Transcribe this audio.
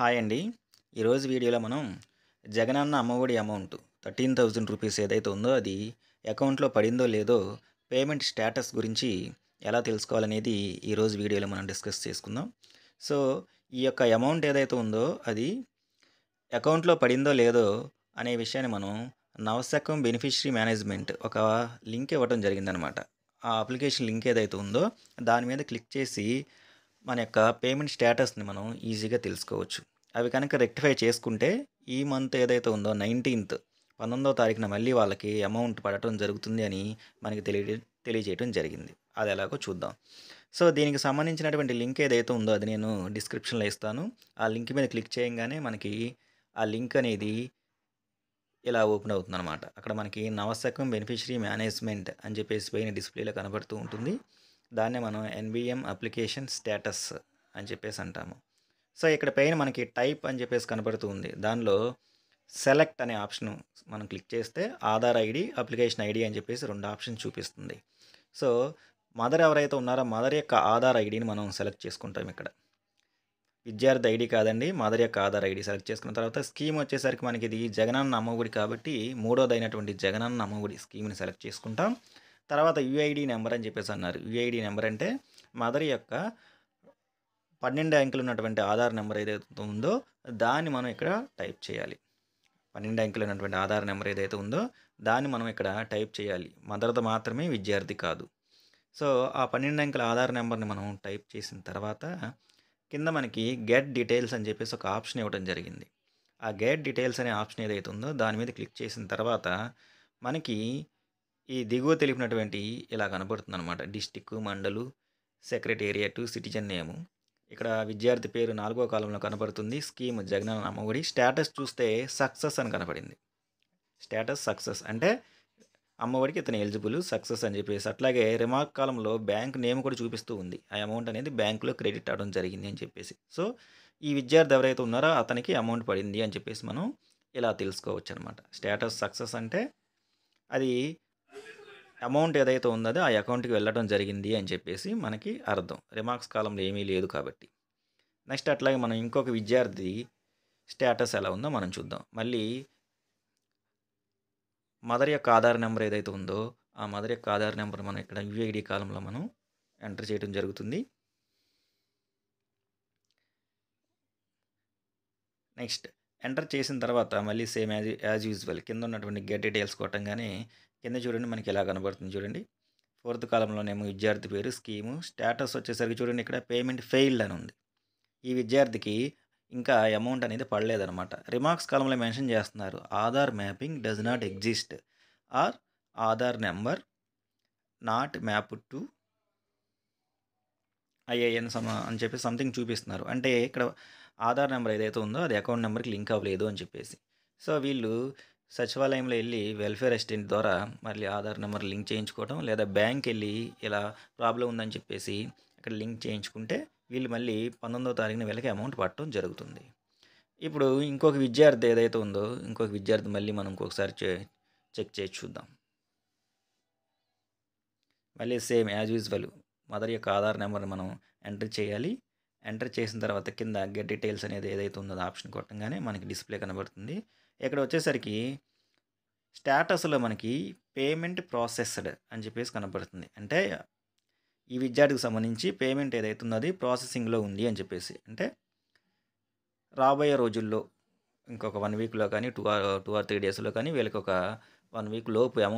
hi అండి ఈరోజు వీడియోలో మనం Jagananna Ammavodi amount thirteen thousand rupees ఏదైతే ఉందో అది అకౌంట్లో పడిందో లేదో పేమెంట్ స్టేటస్ గురించి ఎలా తెలుసుకోవాలనేది ఈరోజు వీడియోలో మనం డిస్కస్ చేసుకుందాం సో ఈ యొక్క అమౌంట్ ఏదైతే ఉందో అది అకౌంట్లో పడిందో లేదో అనే విషయాన్ని మనం నవశకం బెనిఫిషరీ మేనేజ్మెంట్ ఒక లింక్ ఇవ్వడం జరిగిందనమాట ఆ అప్లికేషన్ లింక్ ఏదైతే ఉందో దాని మీద క్లిక్ చేసి మన యొక్క పేమెంట్ స్టేటస్ని మనం ఈజీగా తెలుసుకోవచ్చు అవి కనుక రెక్టిఫై చేసుకుంటే ఈ మంత్ ఏదైతే ఉందో నైన్టీన్త్ పంతొమ్మిదో తారీఖున మళ్ళీ వాళ్ళకి అమౌంట్ పడటం జరుగుతుంది అని మనకి తెలియ తెలియజేయడం జరిగింది అది ఎలాగో చూద్దాం సో దీనికి సంబంధించినటువంటి లింక్ ఏదైతే ఉందో అది నేను డిస్క్రిప్షన్లో ఇస్తాను ఆ లింక్ మీద క్లిక్ చేయగానే మనకి ఆ లింక్ అనేది ఇలా ఓపెన్ అవుతుంది అనమాట అక్కడ మనకి నవశకం బెనిఫిషరీ మేనేజ్మెంట్ అని చెప్పేసి పోయిన డిస్ప్లేలో కనబడుతూ ఉంటుంది దాన్ని మనం ఎన్బిఎం అప్లికేషన్ స్టేటస్ అని చెప్పేసి అంటాము సో ఇక్కడ పైన మనకి టైప్ అని చెప్పేసి ఉంది దానిలో సెలెక్ట్ అనే ఆప్షన్ మనం క్లిక్ చేస్తే ఆధార్ ఐడి అప్లికేషన్ ఐడి అని చెప్పేసి రెండు ఆప్షన్ చూపిస్తుంది సో మదర్ ఎవరైతే ఉన్నారో మదర్ యొక్క ఆధార్ ఐడిని మనం సెలెక్ట్ చేసుకుంటాం ఇక్కడ విద్యార్థి ఐడి కాదండి మదర్ యొక్క ఆధార్ ఐడి సెలెక్ట్ చేసుకున్న తర్వాత స్కీమ్ వచ్చేసరికి మనకి ఇది జగనన్న అమ్మఒడి కాబట్టి మూడోదైనటువంటి జగనన్న అమ్మఒడి స్కీమ్ని సెలెక్ట్ చేసుకుంటాం తర్వాత యుఐడి నెంబర్ అని చెప్పేసి అన్నారు యుఐడి నెంబర్ అంటే మదర్ యొక్క పన్నెండు అంకెలు ఉన్నటువంటి ఆధార్ నెంబర్ ఏదైతే ఉందో దాన్ని మనం ఇక్కడ టైప్ చేయాలి పన్నెండు అంకెలు ఉన్నటువంటి ఆధార్ నెంబర్ ఏదైతే ఉందో దాన్ని మనం ఇక్కడ టైప్ చేయాలి మదర్ది మాత్రమే విద్యార్థి కాదు సో ఆ పన్నెండు అంకెల ఆధార్ నెంబర్ని మనం టైప్ చేసిన తర్వాత కింద మనకి గెట్ డీటెయిల్స్ అని చెప్పేసి ఒక ఆప్షన్ ఇవ్వడం జరిగింది ఆ గెట్ డీటెయిల్స్ అనే ఆప్షన్ ఏదైతే ఉందో దాని మీద క్లిక్ చేసిన తర్వాత మనకి ఈ దిగువ తెలిపినటువంటి ఇలా కనబడుతుంది అనమాట district mandal secretariat citizen name ఇక్కడ విద్యార్థి పేరు నాలుగో కాలంలో కనబడుతుంది స్కీమ్ జగనన్న అమ్మఒడి స్టేటస్ చూస్తే సక్సెస్ అని కనపడింది స్టేటస్ సక్సెస్ అంటే అమ్మఒడికి ఇతను ఎలిజిబుల్ సక్సెస్ అని చెప్పేసి అట్లాగే రిమార్క్ కాలంలో బ్యాంక్ నేమ్ కూడా చూపిస్తూ ఉంది ఆ అమౌంట్ అనేది బ్యాంకులో క్రెడిట్ అవడం జరిగింది అని చెప్పేసి సో ఈ విద్యార్థి ఎవరైతే ఉన్నారో అతనికి అమౌంట్ పడింది అని చెప్పేసి మనం ఇలా తెలుసుకోవచ్చు అనమాట స్టేటస్ సక్సెస్ అంటే అది అమౌంట్ ఏదైతే ఉందో అది ఆ అకౌంట్కి వెళ్ళడం జరిగింది అని చెప్పేసి మనకి అర్థం రిమార్క్స్ కాలంలో ఏమీ లేదు కాబట్టి నెక్స్ట్ అట్లాగే మనం ఇంకొక విద్యార్థి స్టేటస్ ఎలా ఉందో మనం చూద్దాం మళ్ళీ మదర్ యొక్క ఆధార్ నెంబర్ ఏదైతే ఉందో ఆ మదర్ యొక్క ఆధార్ నెంబర్ మనం ఇక్కడ యూఐడి కాలంలో మనం ఎంటర్ చేయడం జరుగుతుంది నెక్స్ట్ ఎంటర్ చేసిన తర్వాత మళ్ళీ సేమ్ యాజ్ యాజ్ యూజువల్ కింద ఉన్నటువంటి గెట్ డీటెయిల్స్ కొట్టంగానే కింద చూడండి మనకి ఇలా కనబడుతుంది చూడండి ఫోర్త్ కాలంలోనేమో విద్యార్థి పేరు స్కీము స్టేటస్ వచ్చేసరికి చూడండి ఇక్కడ పేమెంట్ ఫెయిల్డ్ అని ఉంది ఈ విద్యార్థికి ఇంకా అమౌంట్ అనేది పడలేదనమాట రిమార్క్స్ కాలంలో మెన్షన్ చేస్తున్నారు Aadhaar mapping does not exist or Aadhaar number not map to ఐఐఎన్ సమ అని చెప్పి సంథింగ్ చూపిస్తున్నారు అంటే ఇక్కడ ఆధార్ నెంబర్ ఏదైతే ఉందో అది అకౌంట్ నెంబర్కి లింక్ అవ్వలేదు అని చెప్పేసి సో వీళ్ళు సచివాలయంలో వెళ్ళి వెల్ఫేర్ అసిస్టెంట్ ద్వారా మళ్ళీ ఆధార్ నెంబర్ లింక్ చేయించుకోవడం లేదా బ్యాంక్ వెళ్ళి ఇలా ప్రాబ్లం ఉందని చెప్పేసి అక్కడ లింక్ చేయించుకుంటే వీళ్ళు మళ్ళీ పంతొమ్మిదో తారీఖున వెళ్ళకి అమౌంట్ పట్టడం జరుగుతుంది ఇప్పుడు ఇంకొక విద్యార్థి ఏదైతే ఉందో ఇంకొక విద్యార్థి మళ్ళీ మనం ఇంకొకసారి చెక్ చేసి చూద్దాం మళ్ళీ సేమ్ యాజ్ యూజువల్ మదర్ యొక్క ఆధార్ నెంబర్ని మనం ఎంటర్ చేయాలి ఎంటర్ చేసిన తర్వాత కింద గెట్ డీటెయిల్స్ అనేది ఏదైతే ఉందో ఆప్షన్ కొట్టంగానే మనకి డిస్ప్లే కనబడుతుంది ఇక్కడ వచ్చేసరికి స్టేటస్లో మనకి పేమెంట్ ప్రాసెస్డ్ అని చెప్పేసి కనబడుతుంది అంటే ఈ విద్యార్థికి సంబంధించి పేమెంట్ ఏదైతే ఉందో అది ప్రాసెసింగ్లో ఉంది అని చెప్పేసి అంటే రాబోయే రోజుల్లో ఇంకొక వన్ వీక్లో కానీ two or two or three డేస్లో కానీ వీళ్ళకి ఒక వన్ వీక్ లోపు అమౌంట్